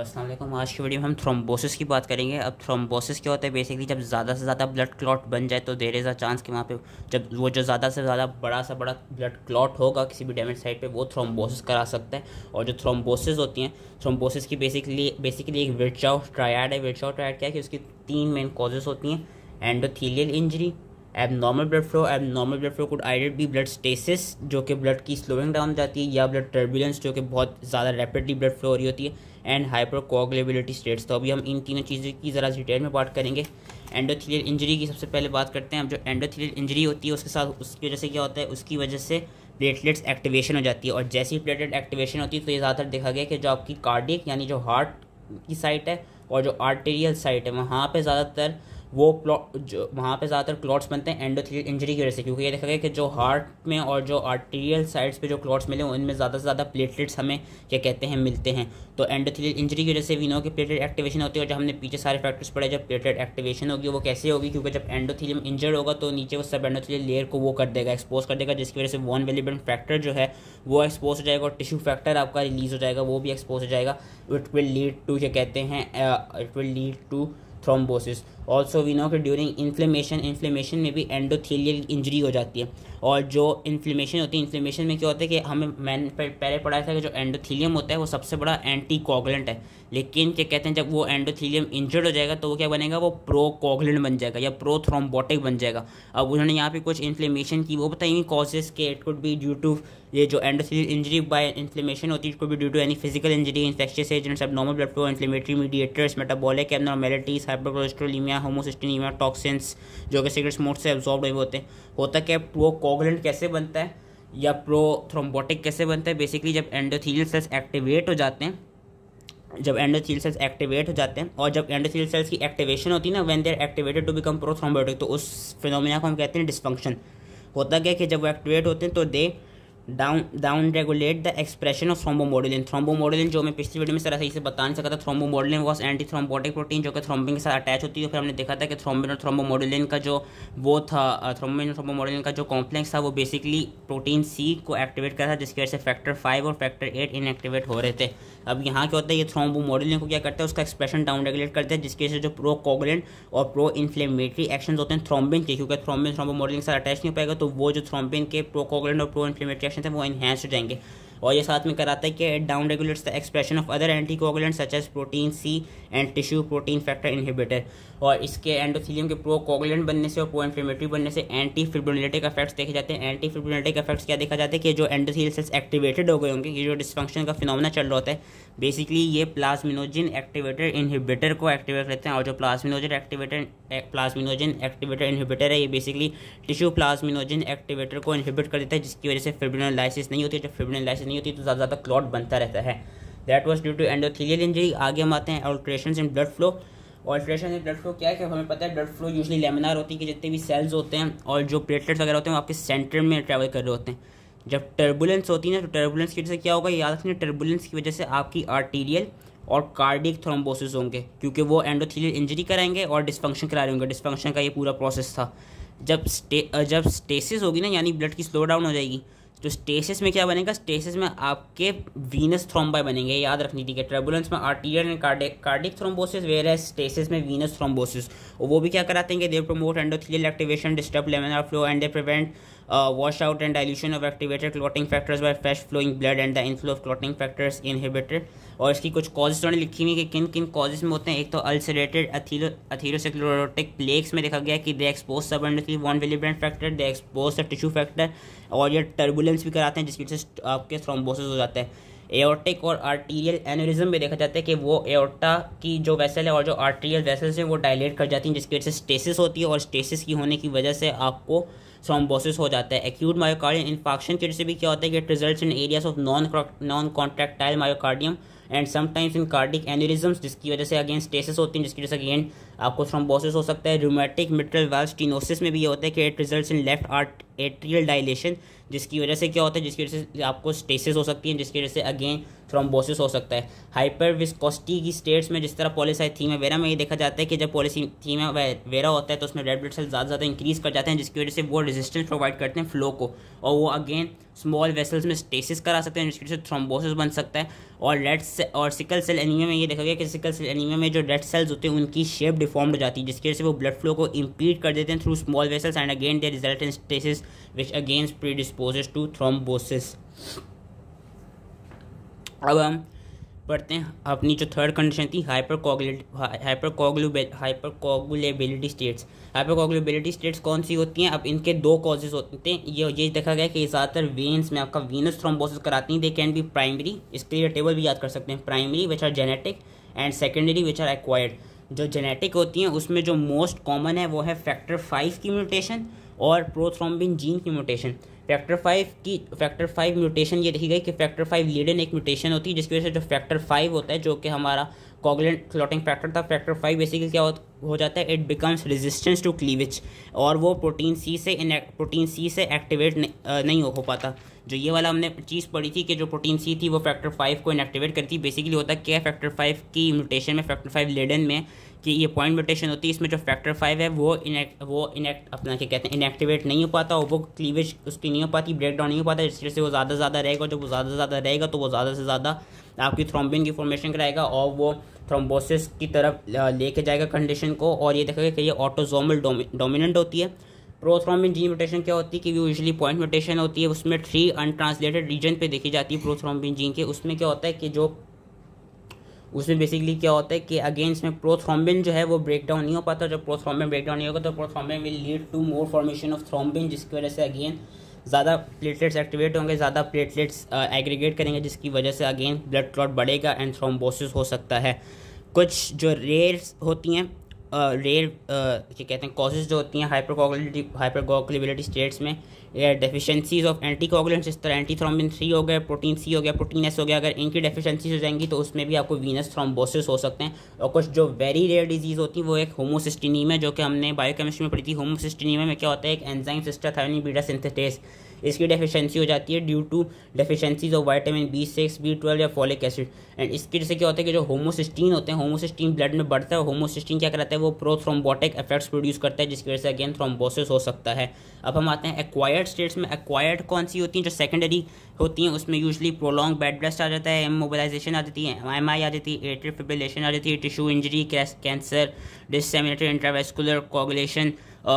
असलम आज की वीडियो में हम थ्रोम्बोसिस की बात करेंगे अब थ्रोम्बोसिस क्या होता है बेसिकली जब ज़्यादा से ज़्यादा ब्लड क्लॉट बन जाए तो देर इज़ अ चांस कि वहाँ पे जब वो जो ज़्यादा से ज़्यादा बड़ा सा बड़ा ब्लड क्लॉट होगा किसी भी डैमेज साइड पे वो थ्रोम्बोसिस करा सकता है और जो थ्रोम्बोसिस होती हैं थ्रोम्बोसिस की बेसिकली बेसिकली एक विरचाओ ट्रायाड है विरचाओ ट्रायाड क्या है कि उसकी तीन मेन कॉजेज़ होती हैं endothelial injury normal blood flow normal blood flow could aided be blood stasis जो कि ब्लड की स्लोइंग डाउन जाती है या ब्लड टर्बुलेंस जो कि बहुत ज़्यादा रैपिडली ब्लड फ्लो हो रही होती है एंड हाइपरकोगलेबिलिटी स्टेट्स तो अभी हम इन तीनों चीज़ों की ज़रा डिटेल में बात करेंगे एंडोथीलियल इंजरी की सबसे पहले बात करते हैं अब जो एंडोथीलियल इंजरी होती है उसके साथ उसकी वजह से क्या होता है उसकी वजह से प्लेटलेट्स एक्टिवेशन हो जाती है और जैसे ही प्लेटलेट एक्टिवेशन होती है तो ये ज़्यादातर देखा गया कि जो आपकी कार्डिक यानी जो हार्ट की साइट है और जो आर्टेरियल साइट है वहाँ पर ज़्यादातर वो प्लॉट जो वहाँ पर ज़्यादातर क्लॉट्स बनते हैं एंडोथेलियल इंजरी की वजह से क्योंकि ये देखा गया कि जो हार्ट में और जो आर्टीरियल साइड्स पे जो क्लॉट्स मिले उनमें ज़्यादा से ज़्यादा प्लेटलेट्स हमें क्या कहते हैं मिलते हैं तो एंडोथेलियल इंजरी की वजह से भी नो कि प्लेटलेट एक्टिवेशन होती है और जब हमने पीछे सारे फैक्टर्स पड़े जब प्लेटलेट एक्टिवेशन होगी वो कैसे होगी क्योंकि जब एंडोथीलियम इंजर्ड होगा तो नीचे वो सब एंडोथीलियल लेयर को वो कर देगा एक्सपोज कर देगा जिसकी वजह से वन वेलिबेंट फैक्टर जो है वो एक्सपोज हो जाएगा और टिश्यू फैक्टर आपका रिलीज हो जाएगा वो भी एक्सपोज हो जाएगा इट विल लीड टू क्या कहते हैं it will lead to thrombosis also we know कि ड्यूरिंग इन्फ्लेमेशन इन्फ्लेमेशन में भी एंडोथेलियल इंजरी हो जाती है और जो इन्फ्लेमेशन होती है इन्फ्लेमेशन में क्या होता है कि हमें मैंने पहले पढ़ा था कि जो एंडोथीलियम होता है वो सबसे बड़ा एंटी कॉगलेंट है लेकिन क्या कहते हैं जब वो एंडोथीलियम इंजर्ड हो जाएगा तो वो क्या बनेगा वो प्रो कॉगलेंट बन जाएगा या प्रो थ्रोम्बोटिक बन जाएगा अब उन्होंने यहाँ पे कुछ इन्फ्लेमेशन की वो बताई कॉजेज के it could be due to ये जो एंडोथीलियल इंजरी बाय इन्फ्लेमेशन होती है it could be due to any physical injury infectious agents अब normal blood flow inflammatory mediators metabolic abnormalities hypercholesterolemia या होमोसिस्टिन या टॉक्सेंस जो कि सिगरेट स्मोक से एब्जॉर्ब नहीं होते होता क्या प्रो कोगलेंट कैसे बनता है या प्रो थ्रोम्बोटिक कैसे बनता है बेसिकली जब एंडोथीलियल सेल्स एक्टिवेट हो जाते हैं जब एंडोथील सेल्स एक्टिवेट हो जाते हैं और जब एंडोथील सेल्स की एक्टिवेशन होती है ना when they are activated to become pro thrombotic तो उस फिनोमिना को हम कहते हैं डिस्फंक्शन होता क्या कि जब वो एक्टिवेट होते हैं तो they down down regulate the expression of thrombomodulin जो मैं पिछली वीडियो में सर सही से बता नहीं सका था modulin was anti thrombotic protein जो कि थ्रोम्बिन के साथ अटैच होती है फिर हमने देखा था कि थ्रोम्बिन और मॉडलिन का जो वो था थ्रोम्बिन और मॉडलिन का जो कॉम्प्लेक्स था वो बेसिकली प्रोटीन सी को एक्टिवेट कर रहा था जिसकी वजह से फैक्टर फाइव और फैक्टर एट इनएक्टिवेट हो रहे थे अब यहाँ क्या होता है ये थ्रोम्बो मॉडलिंग को क्या करता है उसका एक्सप्रेशन डाउन रेगुलेट करता है जिसके से जो प्रो कोगुलेंट और प्रो इन्फ्लेमेटरी एक्शन होते हैं थ्रोम्बिन के क्योंकि थ्रोम्बिन थ्रोम्बो मॉडलिंग से साथ अटैच नहीं हो पाएगा तो वो जो थ्रोम्बिन के प्रो कोगुलेंट और प्रो इन्फ्लेमेटरी एक्शन है वो इन्हेंस हो जाएंगे और ये साथ में कराता है कि it down regulates the expression of other anticoagulant such as protein C and tissue protein factor inhibitor और इसके एंडोथीलियम के प्रो कोगुलेंट बनने से और प्रो इन्फ्लेमेटरी बनने से एंटी फिब्रोनेटिक इफेक्ट्स देखे जाते हैं एंटी फिब्रोनेटिक इफेक्ट्स क्या देखा जाता है कि जो एंडोथील सेल्स एक्टिवेटेड हो गए होंगे ये जो डिस्फंक्शन का फिनोमिना चल रहा होता है बेसिकली ये प्लाजमिनोजिन एक्टिवेटर इनहिबिटर को एक्टिवेट करते हैं और जो plasminogen activator plasminogen activator inhibitor है ये बेसिकली टिश्यू प्लाज्मिनोजिन एक्टिवेटर को इनहिबिट कर देता है जिसकी वजह से फिब्रोनालाइसिस नहीं होती है जब से नहीं होती तो ज़्यादा ज़्यादा क्लॉट बनता रहता है that was due to endothelial injury आगे हम आते हैं alteration in blood flow alteration in blood flow क्या है कि हमें पता है ब्लड फ्लो यूजली लेमिनार होती है कि जितने भी सेल्स होते हैं और जो प्लेटलेट्स वगैरह होते हैं वो आपके सेंटर में ट्रैवल कर रहे होते हैं जब टर्बुलेंस होती है ना तो टर्बुलेंस की वजह से क्या होगा याद रखना टर्बुलेंस की वजह से आपकी आर्टीरियल और कार्डिक थ्रोम्बोसिस होंगे क्योंकि वो एंडोथीलियल इंजरी कराएंगे और डिस्फंक्शन करा रहे होंगे डिस्फंक्शन का ये पूरा प्रोसेस था जब स्टे जब स्टेसिस होगी ना यानी ब्लड की स्लो डाउन हो जाएगी तो स्टेसिस में क्या बनेगा स्टेसिस में आपके वीनस थ्रोम्बाई बनेंगे याद रखनी ठीक है ट्रेबुलेंस में arterial and cardiac thrombosis whereas stasis में वीनस थ्रोम्बोसिस और वो भी क्या कराते हैं कि they promote endothelial activation disturb laminar flow and they prevent wash out and dilution of activated clotting factors by fresh flowing blood and the inflow of clotting factors inhibited और इसकी कुछ कॉजेज उन्होंने तो लिखी हुई कि किन किन कॉजेज में होते हैं एक तो अल्सरेटेड अथीरोसिक्लोरोटिक प्लेग्स में देखा गया कि they expose subendothelial von Willebrand factor they expose the tissue factor और ये टर्बुलेंस भी कराते हैं जिसकी वजह से आपके थ्रोम्बोसिस हो जाते हैं एयोटिक और आर्टीरियल एनोरिज्म में देखा जाता है कि वो एयोटा की जो वेसल है और जो आर्टीरियल वेसल्स हैं वो डायलेट कर जाती हैं जिसकी वजह से स्टेसिस होती है और स्टेसिस की होने की वजह से आपको थ्रोम्बोसिस हो जाता है एक्यूट मायोकार्डियल इन्फाक्शन की वजह से भी क्या होता है कि it result in areas of non non contractile myocardium and sometimes in cardiac aneurysms जिसकी वजह से अगेन स्टेसिस होती है जिसकी वजह से अगेन आपको थ्रोम्बोसिस हो सकता है रूमेटिक मिट्रल वेल्स टीनोसिस में भी ये होता है कि it result in left art atrial dilation जिसकी वजह से क्या होता है जिसकी वजह से आपको स्टेसिस हो सकती है जिसकी वजह से अगेन थ्रोम्बोसिस हो सकता है हाइपर विस्कोस्टी की स्टेट्स में जिस तरह पॉलिसाइथीमिया वेरा में ये देखा जाता है कि जब पॉलिसीथीमिया वेरा होता है तो उसमें रेड ब्लड सेल ज़्यादा ज़्यादा इंक्रीज़ कर जाते हैं जिसकी वजह से वो रेजिस्टेंस प्रोवाइड करते हैं फ्लो को और वो अगेन स्मॉल वेसल्स में स्टेसिस करा सकते हैं जिसकी वजह से थ्रोम्बोसिस बन सकता है और रेड से, और सिकल सेल एनीमिया में ये देखा गया कि सिकल सेल एनीमिया में जो रेड सेल्स होते हैं उनकी शेप डिफॉर्म हो जाती है जिसकी वजह से वो ब्लड फ्लो को इम्पीड कर देते हैं through small vessels and again they result in stasis which again predisposes to thrombosis अब हम पढ़ते हैं अपनी जो थर्ड कंडीशन थी hypercoagulative hypercoagulable hyper states hypercoagulability states कौन सी होती हैं अब इनके दो कॉजेज होते हैं ये ये देखा गया कि ज़्यादातर वेन्स में आपका वीनस थ्रोम्बोसिस कराती हैं दे कैन बी प्राइमरी इसके लिए टेबल भी याद कर सकते हैं primary which are genetic and secondary which are acquired जो जेनेटिक होती हैं उसमें जो मोस्ट कॉमन है वो है फैक्टर फाइव की म्यूटेशन और प्रोथ्रोम्बिन जीन की म्यूटेशन फैक्टर फाइव की फैक्टर फाइव म्यूटेशन ये देखी गई कि फैक्टर फाइव लीडन एक म्यूटेशन होती है जिसकी वजह से जो फैक्टर फाइव होता है जो कि हमारा कॉगलेंट क्लॉटिंग फैक्टर था फैक्टर फाइव बेसिकली क्या हो जाता है it becomes resistance to cleavage और वो प्रोटीन सी से इन प्रोटीन सी से एक्टिवेट नहीं हो, पाता जो ये वाला हमने चीज़ पढ़ी थी कि जो प्रोटीन सी थी वो फैक्टर फाइव को इनएक्टिवेट करती बेसिकली होता है क्या फैक्टर फाइव की म्यूटेशन में फैक्टर फाइव लेडन में कि ये पॉइंट म्यूटेशन होती है इसमें जो फैक्टर फाइव है वो इनएक्ट वो इनएक्ट अपना क्या कहते हैं इनएक्टिवेट नहीं हो पाता और वो क्लीवेज उसकी नहीं हो पाती ब्रेक डाउन नहीं हो पाता इस वजह से वो ज़्यादा ज़्यादा रहेगा जब वो ज़्यादा से ज़्यादा रहेगा तो वो ज़्यादा से ज़्यादा आपकी थ्रोम्बिन की फॉर्मेशन कराएगा और वो थ्रोम्बोसिस की तरफ लेके जाएगा कंडीशन को और ये देखेगा कि ये ऑटोजोमल डोमिनेंट होती है प्रोथ्रोम्बिन जीन म्यूटेशन क्या होती है कि वो यूजली पॉइंट म्यूटेशन होती है उसमें थ्री अनट्रांसलेटेड रीजन पे देखी जाती है प्रोथ्रोम्बिन जीन के उसमें क्या होता है कि जो उसमें बेसिकली क्या होता है कि अगेंस्ट में प्रोथ्रॉम्बिन जो है वो ब्रेक डाउन नहीं हो पाता जब प्रोथ्रॉम्बिन ब्रेक डाउन नहीं होगा तो prothrombin will lead to more formation of thrombin जिसकी वजह से अगेन ज़्यादा प्लेटलेट्स एक्टिवेट होंगे ज़्यादा प्लेटलेट्स एग्रीगेट uh, करेंगे जिसकी वजह से अगेन ब्लड क्लॉट बढ़ेगा एंड थ्रोम्बोसिस हो सकता है कुछ जो रेयर्स होती हैं रेयर क्या कहते हैं कॉजेज जो होती हैं हाइपरकोगुलेटिव हाइपरकोगुलेबिलिटी स्टेट्स में या डेफिशिएंसीज ऑफ एंटी इस तरह एंटी थ्रोम्बिन थ्री हो गया प्रोटीन सी हो गया प्रोटीन एस हो गया अगर इनकी डेफिशिएंसीज हो जाएंगी तो उसमें भी आपको वीनस थ्रोम्बोसिस हो सकते हैं और कुछ जो वेरी रेयर डिजीज़ होती है वो एक होमोसिस्टिनीम है जो कि हमने बायोकेमिस्ट्री में पढ़ी थी होमोसिस्टिनीम में क्या होता है एक enzyme cystathionine beta synthetase इसकी डेफिशिएंसी हो जाती है due to deficiencies of vitamin B six B twelve या फॉलिक एसिड एंड इसकी जैसे क्या होता है कि जो होमोसिस्टीन होते हैं होमोसिस्टीन ब्लड में बढ़ता है होमोसिस्टीन क्या कराता है वो प्रोथ्रोम्बोटिक इफेक्ट्स प्रोड्यूस करता है जिसकी वजह से अगेन थ्रोम्बोसिस हो सकता है अब हम आते हैं एक्वायर्ड स्टेट्स में एक्वायर्ड कौन सी होती हैं जो सेकेंडरी होती हैं उसमें यूजली प्रोलॉन्ग बेड रेस्ट आ जाता है इमोबिलाइजेशन आ जाती है एम आ जाती है एट्रियल फिब्रिलेशन आ जाती है tissue injury cancer disseminated intravascular coagulation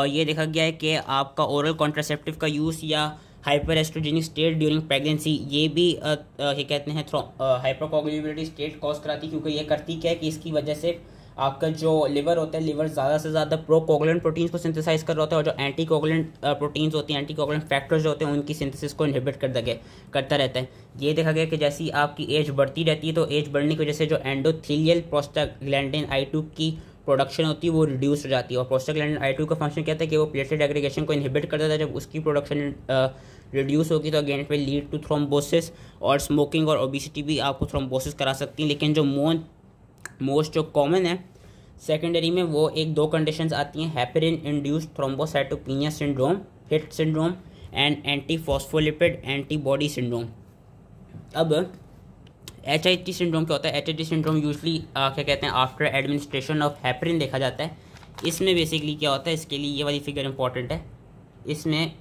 ये देखा गया है कि आपका ओरल कॉन्ट्रासेप्टिव का यूज़ या hyperestrogenic state during pregnancy ये भी ये कहते हैं हाइपरकोगुलेबिलिटी स्टेट कॉज कराती क्योंकि ये करती क्या है कि इसकी वजह से आपका जो लिवर होता है लिवर ज़्यादा से ज़्यादा प्रोकोगुलेंट प्रोटीन्स को सिंथेसाइज कर रहा होता है और जो एंटी कोगुलेंट प्रोटीन्स होती हैं एंटी कोगुलेंट फैक्टर्स होते हैं उनकी सिंथेसिस को इनहिबिट कर दगे करता रहता है ये देखा गया कि जैसी आपकी एज बढ़ती रहती है तो एज बढ़ने की वजह से जो एंडोथीलियल प्रोस्टाग्लैंडिन आई की प्रोडक्शन होती है वो रिड्यूस हो जाती है और प्रोस्टाग्लैंड आई टू का फंक्शन कहता है कि वो प्लेटलेट एग्रीगेशन को इनहिबिट करता है जब उसकी प्रोडक्शन रिड्यूस होगी तो again it will lead to thrombosis और स्मोकिंग और ओबिसिटी भी आपको थ्रोम्बोसिस करा सकती हैं लेकिन जो मोन मोस्ट जो कॉमन है सेकेंडरी में वो एक दो कंडीशंस आती हैं heparin induced thrombocytopenia syndrome HIT syndrome and antiphospholipid antibody syndrome अब एच आई टी सिंड्रोम क्या होता है H I T syndrome usually क्या कहते हैं आफ्टर एडमिनिस्ट्रेशन ऑफ हैपरिन देखा जाता है इसमें बेसिकली क्या होता है इसके लिए ये वाली फिगर इंपॉर्टेंट है इसमें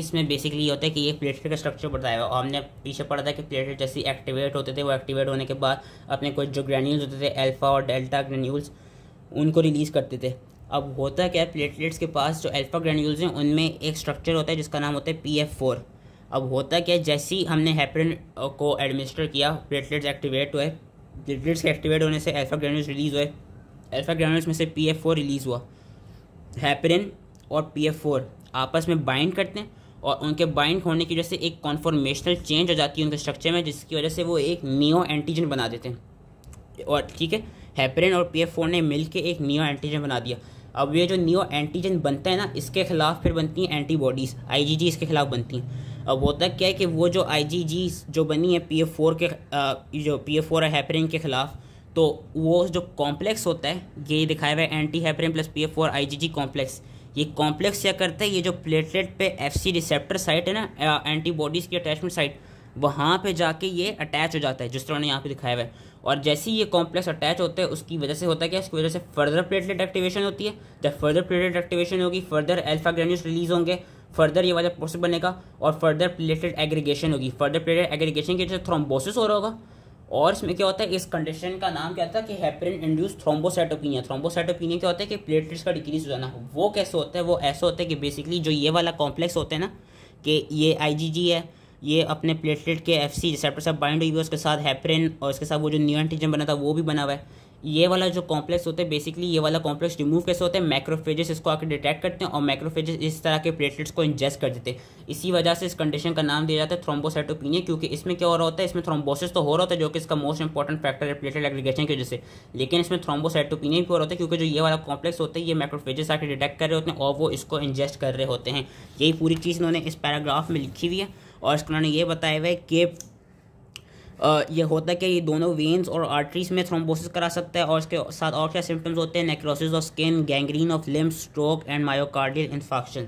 इसमें बेसिकली ये होता है कि ये प्लेटलेट का स्ट्रक्चर बताया और हमने पीछे पढ़ा था कि प्लेटलेट जैसे एक्टिवेट होते थे वो एक्टिवेट होने के बाद अपने कुछ जो ग्रेन्यूल्स होते थे अल्फा और डेल्टा ग्रेन्यूल्स उनको रिलीज़ करते थे अब होता क्या है प्लेटलेट्स के पास जो अल्फा ग्रेन्यूल्स हैं उनमें एक स्ट्रक्चर होता है जिसका नाम होता है पी एफ फोर अब होता क्या है जैसे ही हमने हेपरिन को एडमिनिस्टर किया प्लेटलेट्स एक्टिवेट हुए प्लेटलेट्स के एक्टिवेट होने से अल्फा ग्रेनुल्स रिलीज हुए अल्फा ग्रेनुल्स में से पी एफ फोर रिलीज हुआ हैपरिन और पी एफ फोर आपस में बाइंड करते हैं और उनके बाइंड होने की वजह से एक कॉन्फॉर्मेशनल चेंज हो जाती है उनके स्ट्रक्चर में जिसकी वजह से वो एक नियो एंटीजन बना देते हैं और ठीक है हैपरिन और पी एफ फोर ने मिल के एक नियो एंटीजन बना दिया अब ये जो नियो एंटीजन बनता है ना इसके खिलाफ फिर बनती हैं एंटीबॉडीज़ जी इसके खिलाफ बनती हैं होता क्या है कि वो जो जी जो बनी है एफ़ फोर के जो पी एफ फोर हैपरिन के ख़िलाफ़ तो वो जो कॉम्प्लेक्स होता है ये दिखाया हुआ है anti heparin plus P F four I G G complex ये कॉम्प्लेक्स क्या करता है ये जो प्लेटलेट पे एफ सी रिसेप्टर साइट है ना एंटीबॉडीज़ की अटैचमेंट साइट वहाँ पे जाके ये अटैच हो जाता है जिस तरह ने यहाँ पे दिखाया हुआ है और जैसे ही ये कॉम्प्लेक्स अटैच होता है उसकी वजह से होता है क्या इसकी वजह से फर्दर प्लेटलेट एक्टिवेशन होती है जब फर्दर प्लेटलेट एक्टिवेशन होगी फर्दर एल्फा ग्रेन्यूज रिलीज होंगे फर्दर ये वाला प्रोसेस बनेगा और फर्दर प्लेटेड एग्रीगेशन होगी फर्दर प्लेटेड एग्रीगेशन के जैसे थ्रोम्बोसिस हो रहा होगा और इसमें क्या होता है इस कंडीशन का नाम क्या था कि हेपरिन इंड्यूस थ्रोम्बोसाइटोपिनिया थ्रोम्बोसाइटोपिनिया क्या होता है कि प्लेटलेट्स का डिक्रीज हो जाना वो कैसे होता है वो ऐसा होता है कि बेसिकली जो ये वाला कॉम्प्लेक्स होता है ना कि ये आईजीजी है ये अपने प्लेटलेट के एफ सी रिसेप्टर से बाइंड हुई है उसके साथ हेपरिन और उसके साथ वो जो न्यू एंटीजन बना था वो भी बना हुआ है ये वाला जो कॉम्प्लेक्स होता है बेसिकली ये वाला कॉम्प्लेक्स रिमूव कैसे होता है मैक्रोफेजेस इसको आकर डिटेक्ट करते हैं और मैक्रोफेजेस इस तरह के प्लेटलेट्स को इंजेस्ट कर देते हैं इसी वजह से इस कंडीशन का नाम दिया जाता है थ्रोम्बोसाइटोपिनिया क्योंकि इसमें क्या हो रहा होता है इसमें थ्रोम्बोसिस तो हो रहा होता है जो कि इसका मोस्ट इंपॉर्टेंट फैक्टर है प्लेटलेट एग्रीगेशन की वजह से लेकिन इसमें थ्रोम्बोसाइटोपिनिया भी हो रहा होता है क्योंकि जो ये वाला कॉम्प्लेक्स होता है ये मैक्रोफेजेस आकर डिटेक्ट कर रहे होते हैं और वो इसको इंजेस्ट कर रहे होते हैं यही पूरी चीज़ इन्होंने इस पैराग्राफ में लिखी हुई है और इसको उन्होंने ये बताया हुआ है कि ये होता है कि ये दोनों वेन्स और आर्टरीज में थ्रोम्बोसिस करा सकता है और इसके साथ और क्या सिम्टम्स होते हैं necrosis of skin gangrene of limbs stroke and myocardial infection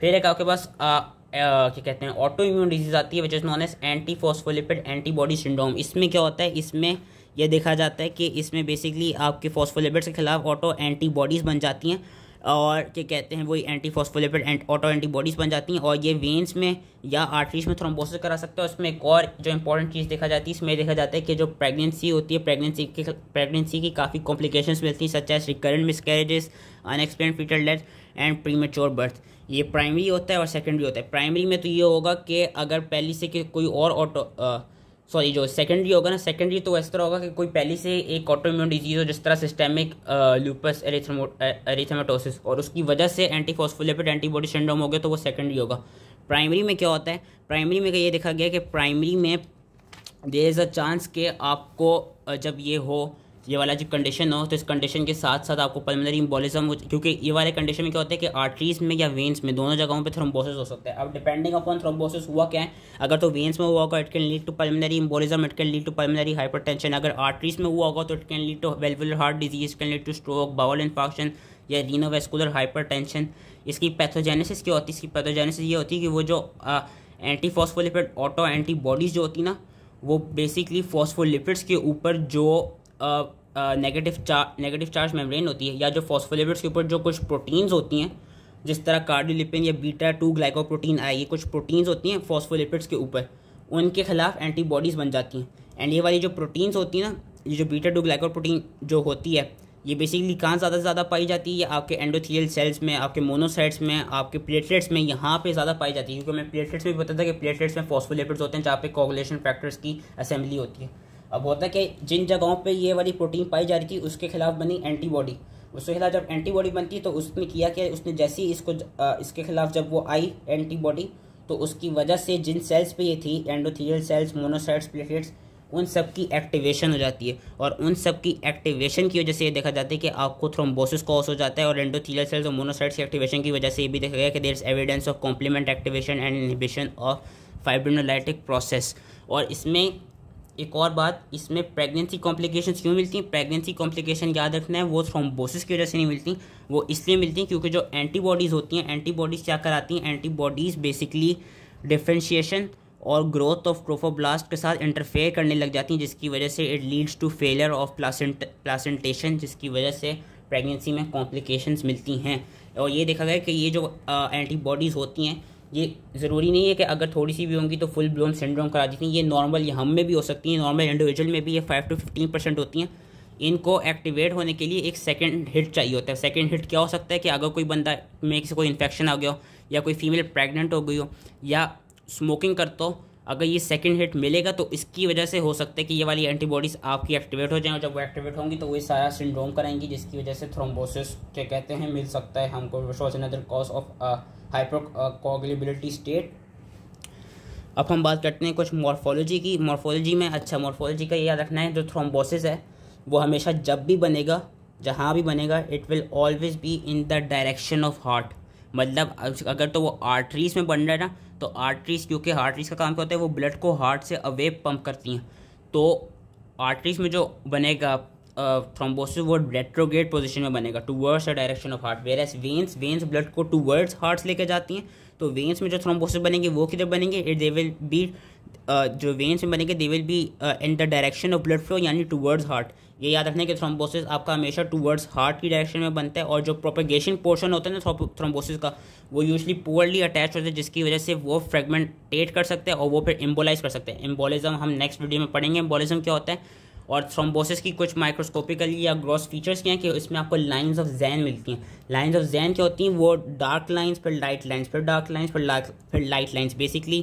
फिर एक आपके पास क्या कहते हैं ऑटो इम्यून डिजीज़ आती है which is known as antiphospholipid antibody syndrome इसमें क्या होता है इसमें यह देखा जाता है कि इसमें बेसिकली आपके फॉस्फोलिपिड्स के खिलाफ ऑटो एंटीबॉडीज़ बन जाती हैं और क्या कहते हैं वही antiphospholipid and autoantibodies बन जाती हैं और ये वेंस में या आर्टरीज में थ्रोम्बोसिस करा सकता है उसमें एक और जो इंपॉर्टेंट चीज़ देखा जाती है इसमें देखा जाता है कि जो प्रेगनेंसी होती है प्रेगनेंसी की प्रेगनेंसी की काफ़ी कॉम्प्लिकेशन मिलती हैं such as recurrent miscarriages unexplained fetal death and premature birth ये प्राइमरी होता है और सेकेंडरी होता है प्राइमरी में तो ये होगा कि अगर पहले से कोई और ऑटो सॉरी जो सेकेंडरी होगा ना सेकेंडरी तो इस तरह होगा कि कोई पहले से एक ऑटोम्यून डिजीज हो जिस तरह सिस्टेमिक ल्यूपस एरिथेमाटोसिस और उसकी वजह से एंटीफॉस्फोलिपिड एंटीबॉडी सिंड्रोम हो गया तो वो सेकेंडरी होगा प्राइमरी में क्या होता है प्राइमरी में ये देखा गया कि प्राइमरी में देर इज़ अ चांस के आपको जब ये हो ये वाला जो कंडीशन हो तो इस कंडीशन के साथ साथ आपको पल्मोनरी इम्बोलिज्म क्योंकि ये वाले कंडीशन में क्या होता है कि आर्टरीज में या वेंस में दोनों जगहों पे थ्रोम्बोसिस हो सकता है अब डिपेंडिंग अपॉन थ्रोम्बोसिस हुआ क्या है अगर तो वेंस में हुआ होगा it can lead to pulmonary embolism it can lead to pulmonary hypertension अगर आर्टरीज में हुआ होगा तो it can lead to valvular heart disease can lead to stroke bowel infarction या रीनोवेस्कुलर हाइपरटेंशन इसकी पैथोजेनेसिस क्या होती है इसकी पैथोजेनेसिस ये होती है कि वो जो एंटी फॉस्फोलिपिड ऑटो एंटीबॉडीज जो होती ना वो बेसिकली फॉस्फोलिपिड्स के ऊपर जो negative charge negative charge membrane होती है या जो फॉस्फोलिपिड्स के ऊपर जो कुछ प्रोटीन्स होती हैं जिस तरह कार्डियोलिपिन या बीटा टू ग्लाइकोप्रोटीन आए ये कुछ प्रोटीन्स होती हैं फॉस्फोलिपिड्स के ऊपर उनके खिलाफ एंटीबॉडीज़ बन जाती हैं एंड ये वाली जो प्रोटीन्स होती हैं ना ये जो बीटा टू ग्लाइकोप्रोटीन जो होती है ये बेसिकली कहाँ ज़्यादा से ज़्यादा पाई जाती है ये आपके एंडोथियल सेल्स में आपके मोनोसाइट्स में आपके प्लेटलेट्स में यहाँ पे ज़्यादा पाई जाती है क्योंकि मैं प्लेटलेट्स में भी बताता था कि प्लेटलेट्स में फॉस्फोलिपिड्स होते हैं जहाँ पे कोगुलेशन फैक्टर्स की असेंबली होती है अब होता है कि जिन जगहों पे ये वाली प्रोटीन पाई जा रही थी उसके खिलाफ बनी एंटीबॉडी उसके खिलाफ जब एंटीबॉडी बनती तो उसने किया कि उसने जैसे ही इसको इसके खिलाफ जब वो आई एंटीबॉडी तो उसकी वजह से जिन सेल्स पे ये थी एंडोथीरियल सेल्स मोनोसाइट्स प्लेटलेट्स उन सब की एक्टिवेशन हो जाती है और उन सब की एक्टिवेशन की वजह से ये देखा जाता है कि आपको थ्रोम्बोसिस कॉज हो जाता है और एंडोथीलियल सेल्स और मोनोसाइट्स की एक्टिवेशन की वजह से ये भी देखा गया कि there is evidence of complement activation and inhibition of fibrinolytic process और इसमें एक और बात इसमें प्रेगनेंसी कॉम्प्लिकेशन क्यों मिलती हैं प्रेगनेंसी कॉम्प्लिकेशन याद रखना है वो थ्रोम्बोसिस की वजह से नहीं मिलती वो इसलिए मिलती हैं क्योंकि जो एंटीबॉडीज़ होती हैं एंटीबॉडीज़ क्या कराती हैं एंटीबॉडीज़ बेसिकली डिफ्रेंशिएशन और ग्रोथ ऑफ प्रोफोब्लास्ट के साथ इंटरफेयर करने लग जाती हैं जिसकी वजह से it leads to failure of placenta placentation जिसकी वजह से प्रेगनेंसी में कॉम्प्लिकेशंस मिलती हैं और ये देखा गया कि ये जो एंटीबॉडीज़ होती हैं ये ज़रूरी नहीं है कि अगर थोड़ी सी भी होंगी तो फुल ब्लोन सिंड्रोम करा देती हैं ये नॉर्मल हम में भी हो सकती हैं नॉर्मल इंडिविजुअल में भी ये फाइव टू फिफ्टीन परसेंट होती हैं इनको एक्टिवेट होने के लिए एक सेकेंड हिट चाहिए होता है सेकेंड हिट क्या हो सकता है कि अगर कोई बंदा में किसी कोई इन्फेक्शन आ गया हो या कोई फीमेल प्रेगनेंट हो गई हो या स्मोकिंग करते हो अगर ये सेकेंड हिट मिलेगा तो इसकी वजह से हो सकता है कि ये वाली एंटीबॉडीज़ आपकी एक्टिवेट हो जाएँ और जब वो एक्टिवेट होंगी तो वो सारा सिंड्रोम कराएंगी जिसकी वजह से थ्रोम्बोसिस क्या कहते हैं मिल सकता है हमको which was another cause of hypercoagulability state अब हम बात करते हैं कुछ मॉर्फोलॉजी की मॉर्फोलॉजी में अच्छा मॉर्फोलॉजी का ये याद रखना है जो थ्रोम्बोसिस है वो हमेशा जब भी बनेगा जहाँ भी बनेगा it will always be in the direction of heart मतलब अगर तो वो आर्टरीज में बन रहा है ना तो आर्टरीज क्योंकि आर्टरीज का काम क्या होता है वो ब्लड को हार्ट से अवे पंप करती हैं तो आर्टरीज में जो बनेगा थ्रोम्बोसिस वो रेट्रोगेट पोजीशन में बनेगा towards the direction of heart whereas veins veins blood को टू वर्ड्स हार्ट्स लेके जाती हैं तो वेंस में जो थ्रोम्बोसिस बनेंगे वो किधर बनेंगे इट दे विल बी जो वेंस में बनेंगे they will be in the direction of blood flow यानी टू वर्ड्स हार्ट ये याद रखना कि थ्रोम्बोसिस आपका हमेशा टू वर्ड्स हार्ट की डायरेक्शन में बनता है और जो प्रोपेगेशन पोर्शन होता है ना थ्रोम्बोसिस का वो यूजली पोअरली अटैच होता है जिसकी वजह से वो फ्रेगमेंटेट कर सकते हैं और वो फिर एम्बोलाइज कर सकते हैं एम्बोलिज्म हम नेक्स्ट वीडियो में पढ़ेंगे एम्बोलिज्म क्या होता है और थ्रोम्बोसिस की कुछ माइक्रोस्कोपिकली या ग्रॉस फीचर्स क्या हैं कि इसमें आपको लाइन्स ऑफ जैन मिलती हैं लाइन्स ऑफ जैन क्या होती हैं वो डार्क लाइन्स फिर लाइट लाइन्स फिर डार्क लाइन्स फिर लाइट फिर लाइट लाइन्स बेसिकली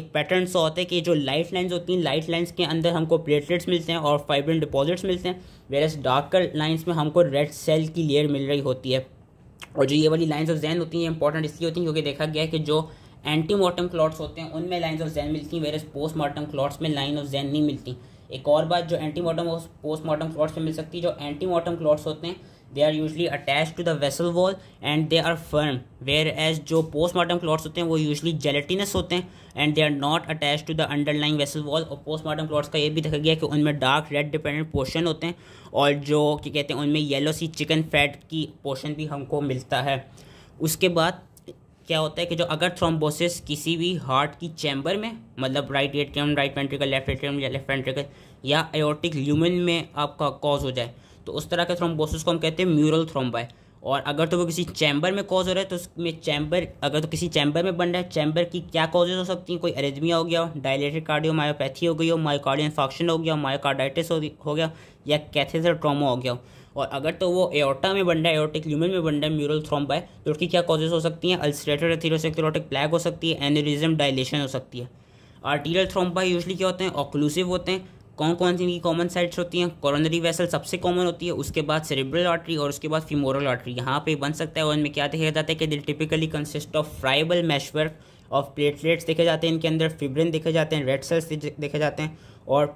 एक पैटर्न सा होता है कि जो लाइट लाइन्स होती हैं लाइट लाइन्स के अंदर हमको प्लेटलेट्स मिलते हैं और फाइब्रिन डिपॉजिट्स मिलते हैं वेरस डार्कर लाइन्स में हमको रेड सेल की लेयर मिल रही होती है और जो ये वाली लाइन्स ऑफ जैन होती हैं इंपॉर्टेंट इसलिए होती हैं क्योंकि देखा गया है कि जो एंटी क्लॉट्स होते हैं उनमें लाइन्स ऑफ जैन मिलती हैं वेरस पोस्ट मार्टम क्लॉट्स में लाइन ऑफ जैन नहीं मिलती एक और बात जो एंटीमार्टम और पोस्टमार्टम क्लॉट्स में मिल सकती है जो एंटीमार्टम क्लॉट्स होते हैं they are usually attach to the vessel wall and they are firm whereas जो पोस्टमार्टम क्लॉट्स होते हैं वो यूजली जेलेटिनस होते हैं and they are not attach to the underlying vessel wall और पोस्टमार्टम क्लॉट्स का ये भी देखा गया कि उनमें डार्क रेड डिपेंडेंट पोर्शन होते हैं और जो क्या कहते हैं उनमें येलो सी चिकन फैट की पोर्शन भी हमको मिलता है उसके बाद क्या होता है कि जो अगर थ्रोम्बोसिस किसी भी हार्ट की चैम्बर में मतलब right atrium right ventricle left atrium या लेफ्ट वेंट्रिकल या एयोटिक ल्यूमिन में आपका कॉज हो जाए तो उस तरह के थ्रोम्बोसिस को हम कहते हैं म्यूरल थ्रोम्बाई और अगर तो वो किसी चैम्बर में कॉज हो रहा है तो उसमें चैम्बर अगर तो किसी चैम्बर में बन रहा है चैम्बर की क्या कॉजेज हो सकती हैं कोई अरेजमिया हो गया हो डायलेटेड कार्डियोमायोपैथी हो गई हो माओकार्डियन फॉक्शन हो गया माओकार्डाइटिस हो गया या कैथेसर ट्रामा हो गया हो और अगर तो वो एओटा में बन रहा है एओटिक ल्यूमिन में बन रहा है म्यूरल थ्रोम्ब है तो उसकी क्या कॉजेज हो सकती हैं अल्सरेटेड एथीरोसेक्टोरोटिक प्लैग हो सकती है एनरिज्म डायलेशन हो सकती है आर्टीरियल थ्रोम्पा यूजली क्या होते हैं ऑक्लूसिव होते हैं कौन कौन सी इनकी कॉमन साइट्स होती हैं कॉरोनरी वेसल सबसे कॉमन होती है उसके बाद सेरेब्रल आर्टरी और उसके बाद फीमोरल आर्टरी यहाँ पे बन सकता है और इनमें क्या देखा जाता है कि दिल typically consist of friable meshwork of platelets देखे जाते हैं इनके अंदर फिब्रिन देखे जाते हैं रेड सेल्स देखे जाते हैं और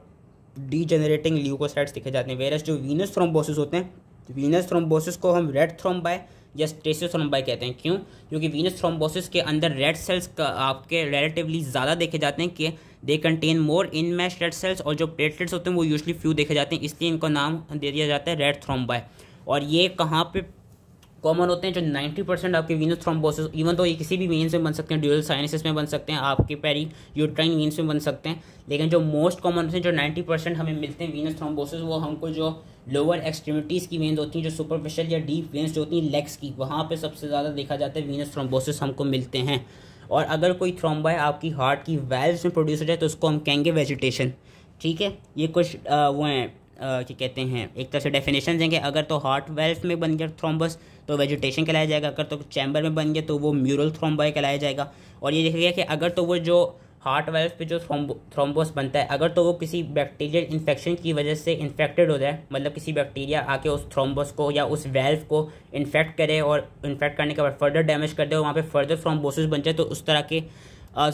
डी जनरेटिंग ल्यूकोसाइट्स दिखे जाते हैं वेरस जो वीनस थ्रोम्बोसिस होते हैं वीनस थ्रोम्बोसिस को हम रेड थ्रोम्बाय या थ्रोम्बाय कहते हैं क्यों क्योंकि वीनस थ्रोम्बोसिस के अंदर रेड सेल्स का आपके रिलेटिवली ज़्यादा देखे जाते हैं कि they contain more in mesh red cells और जो प्लेटलेट्स होते हैं वो यूजली फ्यू देखे जाते हैं इसलिए इनको नाम दे दिया जाता है रेड थ्रोम्बाय और ये कहाँ पर कॉमन होते हैं जो 90 परसेंट आपके वीनस थ्रोम्बोसिस इवन तो ये किसी भी वेन्स में बन सकते हैं ड्यूअल साइनसिस में बन सकते हैं आपके पेरी यूट्राइन वेन्स में बन सकते हैं लेकिन जो मोस्ट कॉमन होते हैं जो 90 परसेंट हमें मिलते हैं वीनस थ्रोम्बोसिस वो हमको जो लोअर एक्सट्रीमिटीज़ की वेन्स होती हैं जो सुपरफिशियल या डीप वेन्स जो होती हैं लेग्स की वहाँ पर सबसे ज़्यादा देखा जाता है वीनस थ्रोम्बोसिस हमको मिलते हैं और अगर कोई थ्रोम्बा है आपकी हार्ट की वेल्व में प्रोड्यूस हो जाए तो उसको हम कहेंगे वेजिटेशन ठीक है ये कुछ आ, वो हैं क्या कहते हैं एक तरह से डेफिनेशन देंगे अगर तो हार्ट वेल्फ में बन गया थ्रोम्बस तो वेजिटेशन कहलाया जाएगा अगर तो चैम्बर में बन गया तो वो म्यूरल थ्रोम्बाई कहलाया जाएगा और ये देखिएगा कि अगर तो वो जो हार्ट वेल्फ पे जो थ्रोम्बो थ्रोम्बोस बनता है अगर तो वो किसी बैक्टीरियल इन्फेक्शन की वजह से इन्फेक्टेड हो जाए मतलब किसी बैक्टीरिया आके उस थ्रोम्बोस को या उस वेल्व को इन्फेक्ट करे और इन्फेक्ट करने के बाद फर्दर डैमेज कर दे और वहाँ पे फर्दर थ्रोम्बोसिस बन जाए तो उस तरह के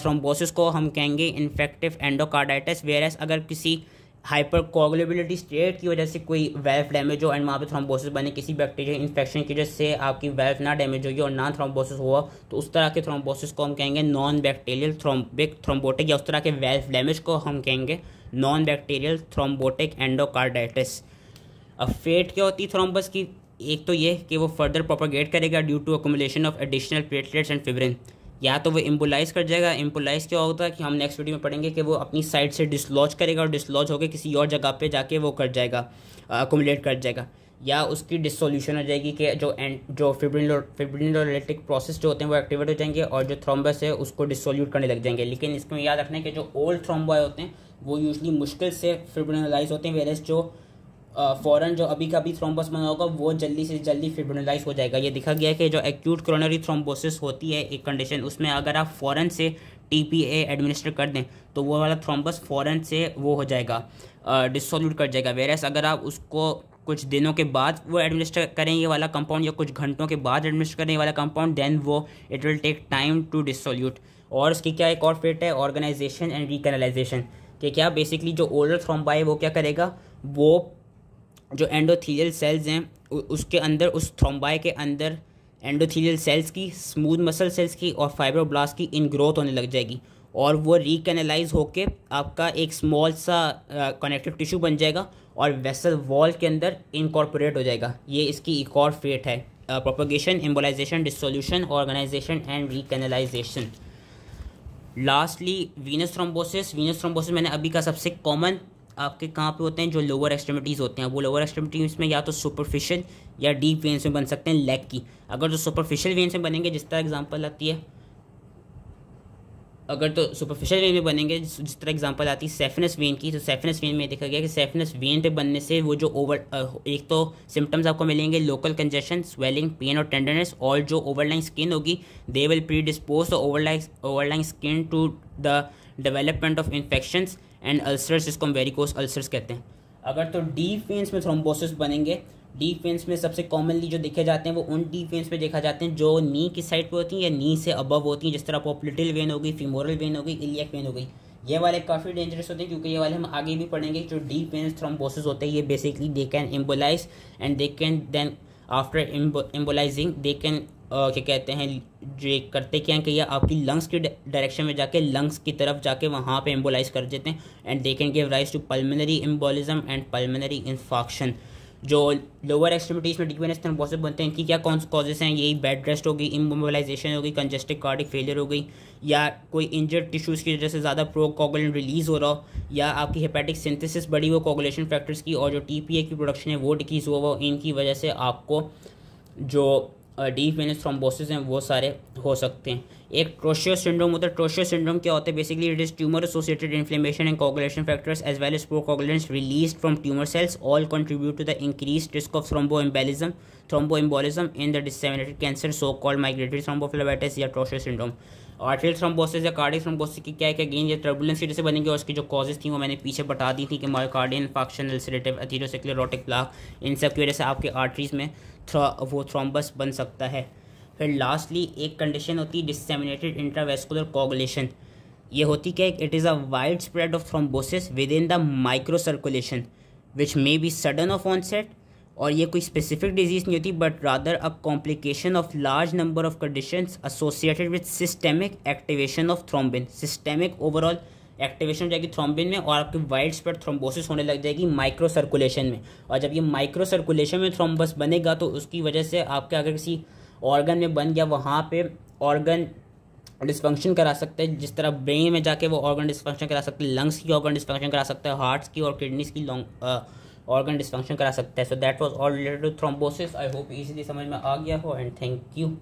थ्रोम्बोसिस को हम कहेंगे इन्फेक्टिव एंडोकार्डाइटिस वेरस अगर किसी हाइपर कोगलेबिलिटी स्टेट की वजह से कोई वेल्फ डैमेज हो एंड वहाँ पर थ्रोम्बोसिस बने किसी बैक्टीरिया इन्फेक्शन की वजह से आपकी वेल्फ ना डैमेज होगी और ना थ्रोम्बोसिस हुआ तो उस तरह के थ्रोम्बोसिस को हम कहेंगे नॉन बैक्टीरियल थ्रोम्बिक थ्रोम्बोटिक या उस तरह के वेल्फ डैमेज को हम कहेंगे नॉन बैक्टीरियल थ्रोम्बोटिक एंडोकार्डाइटिस अब फेट क्या होती है थ्रोम्बस की एक तो ये कि वो फर्दर प्रोपोगेट करेगा due to accumulation of additional platelets and fibrin या तो वो इम्पोलाइज कर जाएगा एम्बोलाइज क्या होता है कि हम नेक्स्ट वीडियो में पढ़ेंगे कि वो अपनी साइड से डिसलॉज करेगा और डिसलॉज होकर किसी और जगह पे जाके वो कर जाएगा अकोमोडेट कर जाएगा या उसकी डिसोल्यूशन हो जाएगी कि जो एंड जो फिब्रिलो फिब्रिलोलिटिक प्रोसेस जो होते हैं वो एक्टिवेट हो जाएंगे और जो थ्रोम्बस है उसको डिसोल्यूट करने लग जाएंगे लेकिन इसमें याद रखना है कि जो ओल्ड थ्रोम्बॉय होते हैं वो यूजली मुश्किल से फिब्रिनलाइज होते हैं वेरस जो फॉरन जो अभी का भी थ्रोम्बस बना होगा वो जल्दी से जल्दी फिब्रिनलाइज हो जाएगा ये देखा गया है कि जो एक्यूट क्रोनरी थ्रोम्बोसिस होती है एक कंडीशन उसमें अगर आप फॉरन से टी पी ए एडमिनिस्टर कर दें तो वो वाला थ्रोम्बस फ़ौरन से वो हो जाएगा डिसोल्यूट कर जाएगा वेरस अगर आप उसको कुछ दिनों के बाद वो एडमिनिस्टर करें ये वाला कंपाउंड या कुछ घंटों के बाद एडमिनिस्टर करें ये वाला कंपाउंड देन वो it will take time to dissolute और उसकी क्या एक और फेट है ऑर्गेनाइजेशन एंड रिकनलाइजेशन कि क्या बेसिकली जो ओल्डर थ्रोम्बा है वो क्या करेगा वो जो एंडोथीलियल सेल्स हैं उसके अंदर उस थ्रोम्बाई के अंदर एंडोथीलियल सेल्स की स्मूथ मसल सेल्स की और फाइब्रोब्लास्ट की इन ग्रोथ होने लग जाएगी और वो रिकेनलाइज होकर आपका एक स्मॉल सा कनेक्टिव टिश्यू बन जाएगा और वेसल वॉल के अंदर इनकॉर्पोरेट हो जाएगा ये इसकी एक और फेट है propagation embolisation dissolution organisation and recanalisation lastly venous thrombosis venous thrombosis मैंने अभी का सबसे कॉमन आपके कहाँ पे होते हैं जो लोअर एक्सट्रीमिटीज़ होते हैं वो लोअर एक्सट्रीमिटीज़ में या तो सुपरफिशियल या डीप वेंस में बन सकते हैं लेग की अगर तो सुपरफिशियल वेंस में बनेंगे जिस तरह एग्जाम्पल आती है अगर तो सुपरफिशियल वेन में बनेंगे जिस तरह एग्जाम्पल आती है सेफनेस वेन की तो सेफनेस वेन में देखा गया कि सेफनेस वेन पे बनने से वो जो ओवर एक तो सिम्टम्स आपको मिलेंगे लोकल कंजेशन स्वेलिंग पेन और टेंडरनेस और जो ओवरलाइन स्किन होगी they will predispose overlying overlying skin to the development of infections and ulcers जिसको हम वेरिकोस अल्सर्स कहते हैं अगर तो डी फेंस में थ्रोम्बोसिस बनेंगे डी फेंस में सबसे कॉमनली जो देखे जाते हैं वो उन डी फेंस में देखा जाते हैं जो नी की साइड पर होती हैं या नी से अबव होती हैं जिस तरह पॉपलिटिल वेन हो गई फीमोरल वेन हो गई इलियक वेन हो गई ये वाले काफ़ी डेंजरस होते हैं क्योंकि ये वाले हम आगे भी पढ़ेंगे जो डीप वेनस थ्रोम्बोसिस होते हैं ये basically they can embolise and they can then after embolising they can क्या कहते हैं जो करते क्या हैं कि आपकी लंग्स की डायरेक्शन में जाके लंग्स की तरफ जाके वहाँ पे एम्बोलाइज कर देते हैं and they can give rise to pulmonary embolism and pulmonary infarction जो लोअर एक्सट्रीमिटीज में डिपेंडेंस से बनते हैं कि क्या कौन से कॉजेस हैं यही बेड रेस्ट हो गई इमोबलाइजेशन हो गई कंजेस्टिक कार्डिक फेलियर हो गई या कोई इंजर्ड टिश्यूज़ की वजह से ज़्यादा प्रोकोगुलेंट रिलीज़ हो रहा हो या आपकी हेपेटिक सिंथेसिस बढ़ी हो कोगुलेशन फैक्टर्स की और जो टी की प्रोडक्शन है वो डिकीज़ हुआ हो इनकी वजह से आपको जो डी पेनिस थ्रोम्बोसिस हैं वो सारे हो सकते हैं एक ट्रोशियो सिंड्रोम होता है ट्रोशियो सिंड्रोम क्या होता है basically it is tumour associated inflammation and coagulation factors as well as procoagulants release from tumour cells all contribute to the increase risk of thrombo embolism thrombo embolism in the disseminated cancer so called migratory thrombophlebitis या Trousseau syndrome arterial thrombosis या cardiac thrombosis की क्या है कि again ये turbulence की जैसे बनेंगे और उसकी जो कॉजेज थी वो मैंने पीछे बता दी थी कि मायोकार्डियन फंक्शन एल्सरेटिव एथीरोसेक्लेरोटिक प्लाक इन सब की वजह से आपके आर्टरीज में वो थ्रोम्बस बन सकता है फिर लास्टली एक कंडीशन होती है डिसमिनेटेड इंट्रावेस्कुलर कोगुलेशन ये होती क्या it is a widespread of thrombosis within the microcirculation which may be sudden of onset और ये कोई स्पेसिफिक डिजीज़ नहीं होती but rather a complication of large number of condition associated with systemic activation of thrombin systemic overall activation हो जाएगी thrombin में और आपकी वाइड स्प्रेड थ्रोम्बोसिस होने लग जाएगी माइक्रो सर्कुलेशन में और जब ये माइक्रो सर्कुलेशन में थ्रोम्बस बनेगा तो उसकी वजह से आपके अगर किसी ऑर्गन में बन गया वहाँ पे ऑर्गन डिस्फंक्शन करा सकते हैं जिस तरह ब्रेन में जाके वो ऑर्गन डिस्फंक्शन करा सकते हैं लंग्स की ऑर्गन डिस्फंक्शन करा सकते हैं हार्ट्स की और किडनीज की लॉन्ग ऑर्गन डिस्फंक्शन करा सकते हैं so that was all related to thrombosis I hope easily समझ में आ गया हो एंड थैंक यू